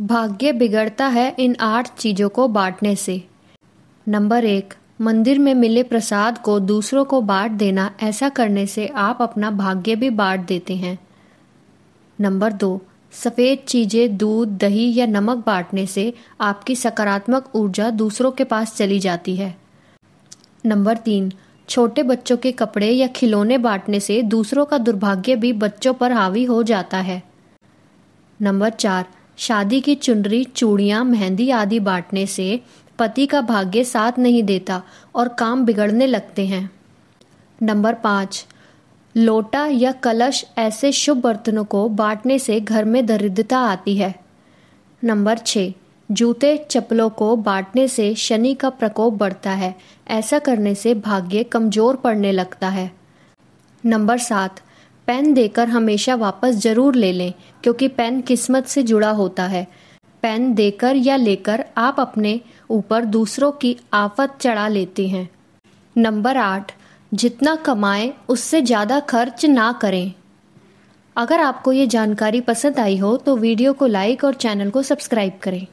भाग्य बिगड़ता है इन आठ चीज़ों को बांटने से नंबर एक मंदिर में मिले प्रसाद को दूसरों को बांट देना ऐसा करने से आप अपना भाग्य भी बांट देते हैं नंबर दो सफ़ेद चीज़ें दूध दही या नमक बांटने से आपकी सकारात्मक ऊर्जा दूसरों के पास चली जाती है नंबर तीन छोटे बच्चों के कपड़े या खिलौने बांटने से दूसरों का दुर्भाग्य भी बच्चों पर हावी हो जाता है नंबर चार शादी की चुनरी चूड़ियां मेहंदी आदि बांटने से पति का भाग्य साथ नहीं देता और काम बिगड़ने लगते हैं नंबर पाँच लोटा या कलश ऐसे शुभ बर्तनों को बांटने से घर में दरिद्रता आती है नंबर छः जूते चप्पलों को बांटने से शनि का प्रकोप बढ़ता है ऐसा करने से भाग्य कमजोर पड़ने लगता है नंबर सात पेन देकर हमेशा वापस जरूर ले लें क्योंकि पेन किस्मत से जुड़ा होता है पेन देकर या लेकर आप अपने ऊपर दूसरों की आफत चढ़ा लेते हैं नंबर आठ जितना कमाएं उससे ज़्यादा खर्च ना करें अगर आपको ये जानकारी पसंद आई हो तो वीडियो को लाइक और चैनल को सब्सक्राइब करें